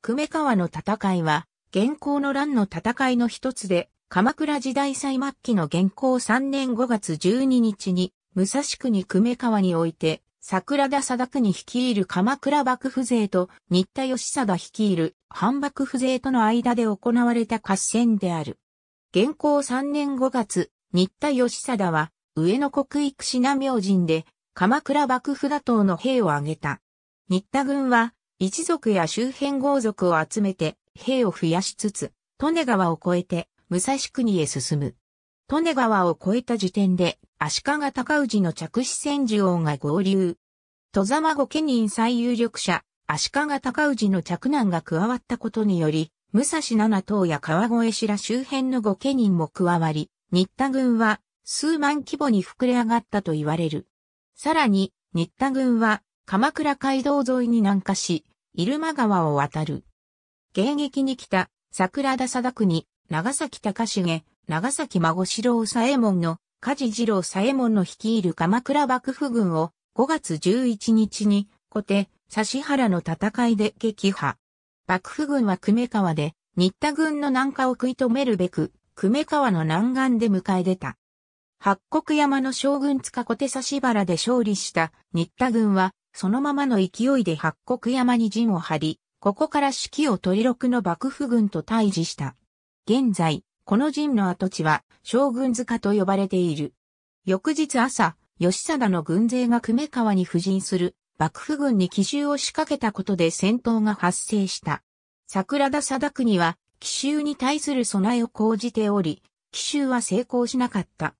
久米川の戦いは、現行の乱の戦いの一つで、鎌倉時代最末期の現行3年5月12日に、武蔵国久米川において、桜田貞国率いる鎌倉幕府勢と新田義貞率いる反幕府勢との間で行われた合戦である。現行3年5月、新田義貞は上野国育品明神で鎌倉幕府打倒の兵を挙げた。新田軍は一族や周辺豪族を集めて兵を増やしつつ、利根川を越えて武蔵国へ進む。利根川を越えた時点で足利高氏の着手千住王が合流。戸沢御家人最有力者、足利高氏の着難が加わったことにより、武蔵七島や川越市ら周辺の御家人も加わり、新田軍は数万規模に膨れ上がったと言われる。さらに、新田軍は鎌倉街道沿いに南下し、入間川を渡る。迎撃に来た、桜田貞国、長崎隆重、長崎孫四郎左衛門の、梶次郎左衛門の率いる鎌倉幕府軍を、5月11日に、小手、指原の戦いで撃破。幕府軍は久米川で、新田軍の南下を食い止めるべく、久米川の南岸で迎え出た。八国山の将軍塚小手指原で勝利した新田軍はそのままの勢いで八国山に陣を張り、ここから指揮を取り六の幕府軍と対峙した。現在、この陣の跡地は将軍塚と呼ばれている。翌日朝、吉貞の軍勢が久米川に布陣する幕府軍に奇襲を仕掛けたことで戦闘が発生した。桜田貞国は奇襲に対する備えを講じており、奇襲は成功しなかった。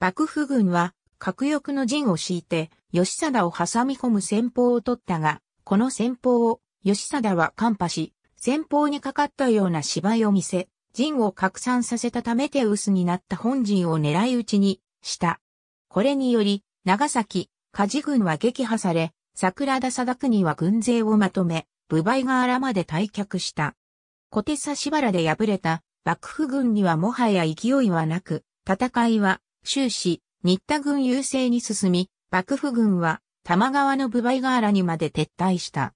幕府軍は核翼の陣を敷いて、吉貞を挟み込む戦法を取ったが、この戦法を吉貞は看破し、戦法にかかったような芝居を見せ、陣を拡散させたため手薄になった本陣を狙い撃ちにした。これにより、長崎、事軍は撃破され、桜田貞国は軍勢をまとめ、部倍が荒まで退却した。小手差し原で敗れた幕府軍にはもはや勢いはなく、戦いは終始新田軍優勢に進み、幕府軍は玉川の部外河原にまで撤退した。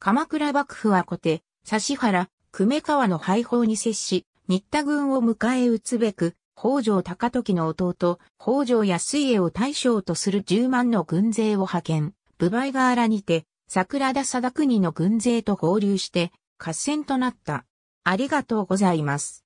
鎌倉幕府は小手、指原、久米川の廃法に接し、新田軍を迎え撃つべく、北条高時の弟、北条安家を大将とする10万の軍勢を派遣、部外河原にて、桜田貞国の軍勢と合流して、合戦となった。ありがとうございます。